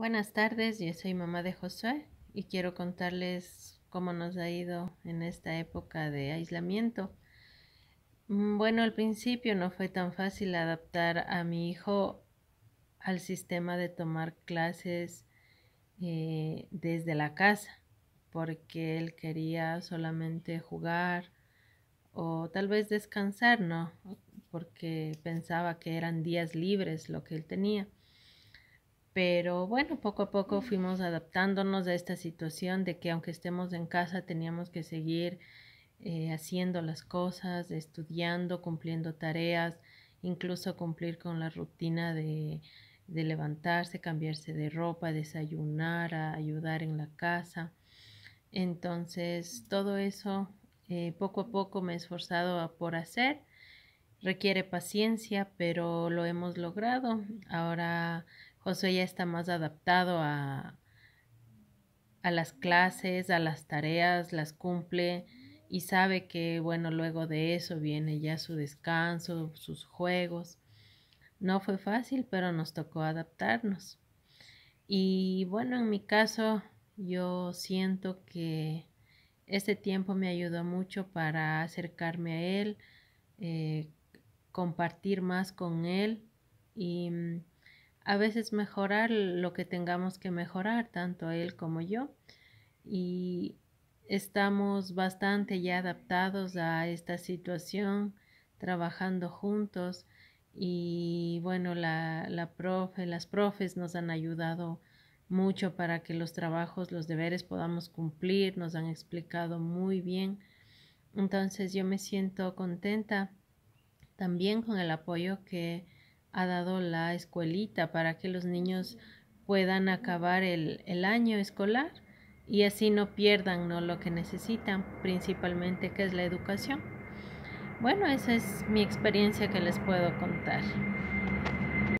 Buenas tardes, yo soy mamá de José y quiero contarles cómo nos ha ido en esta época de aislamiento. Mm, bueno, al principio no fue tan fácil adaptar a mi hijo al sistema de tomar clases eh, desde la casa, porque él quería solamente jugar o tal vez descansar, ¿no? Porque pensaba que eran días libres lo que él tenía. Pero bueno, poco a poco fuimos adaptándonos a esta situación de que aunque estemos en casa teníamos que seguir eh, haciendo las cosas, estudiando, cumpliendo tareas, incluso cumplir con la rutina de, levantarse, cambiarse de ropa, desayunar, ayudar en la casa. Entonces, todo eso eh, poco a poco me he esforzado a, por hacer. Requiere paciencia, pero lo hemos logrado. Ahora José ya está más adaptado a, a las clases, a las tareas, las cumple y sabe que, bueno, luego de eso viene ya su descanso, sus juegos. No fue fácil, pero nos tocó adaptarnos. Y bueno, en mi caso, yo siento que este tiempo me ayudó mucho para acercarme a él, eh, compartir más con él y mm, a veces mejorar lo que tengamos que mejorar, tanto él como yo. Y estamos bastante ya adaptados a esta situación, trabajando juntos. Y bueno, la, la profe, las profes nos han ayudado mucho para que los trabajos, los deberes podamos cumplir, nos han explicado muy bien. Entonces yo me siento contenta también con el apoyo que ha dado la escuelita para que los niños puedan acabar el, el año escolar y así no pierdan ¿no? lo que necesitan, principalmente que es la educación. Bueno, esa es mi experiencia que les puedo contar.